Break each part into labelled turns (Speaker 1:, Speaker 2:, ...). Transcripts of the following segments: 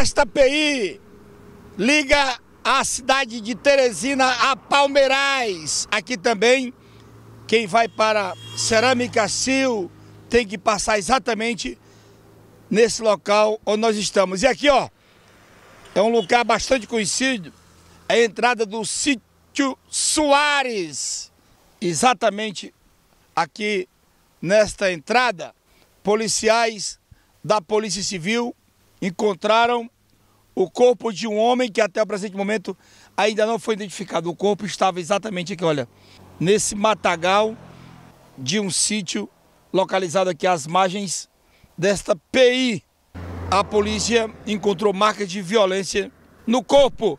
Speaker 1: Esta PI liga a cidade de Teresina a Palmeirais. Aqui também, quem vai para Cerâmica Sil tem que passar exatamente nesse local onde nós estamos. E aqui, ó, é um lugar bastante conhecido, é a entrada do sítio Soares. Exatamente aqui nesta entrada, policiais da Polícia Civil encontraram o corpo de um homem que até o presente momento ainda não foi identificado. O corpo estava exatamente aqui, olha, nesse matagal de um sítio localizado aqui às margens desta PI. A polícia encontrou marcas de violência no corpo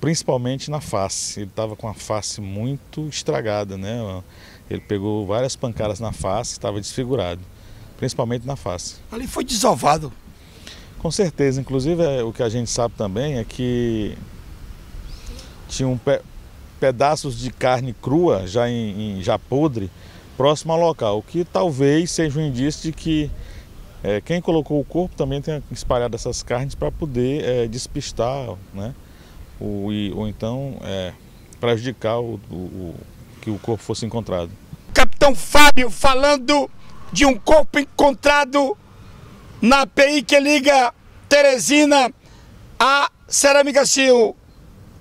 Speaker 2: principalmente na face. Ele estava com a face muito estragada, né? Ele pegou várias pancadas na face, estava desfigurado, principalmente na face. Ali foi desovado. Com certeza. Inclusive, é, o que a gente sabe também é que tinham pe pedaços de carne crua, já, em, em, já podre, próximo ao local, o que talvez seja um indício de que é, quem colocou o corpo também tenha espalhado essas carnes para poder é, despistar, né? ou, e, ou então é, prejudicar o, o, o, que o corpo fosse encontrado.
Speaker 1: Capitão Fábio falando de um corpo encontrado na PI que liga Teresina, a Cerâmica Sil,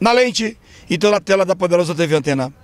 Speaker 1: na lente e toda a tela da poderosa TV Antena.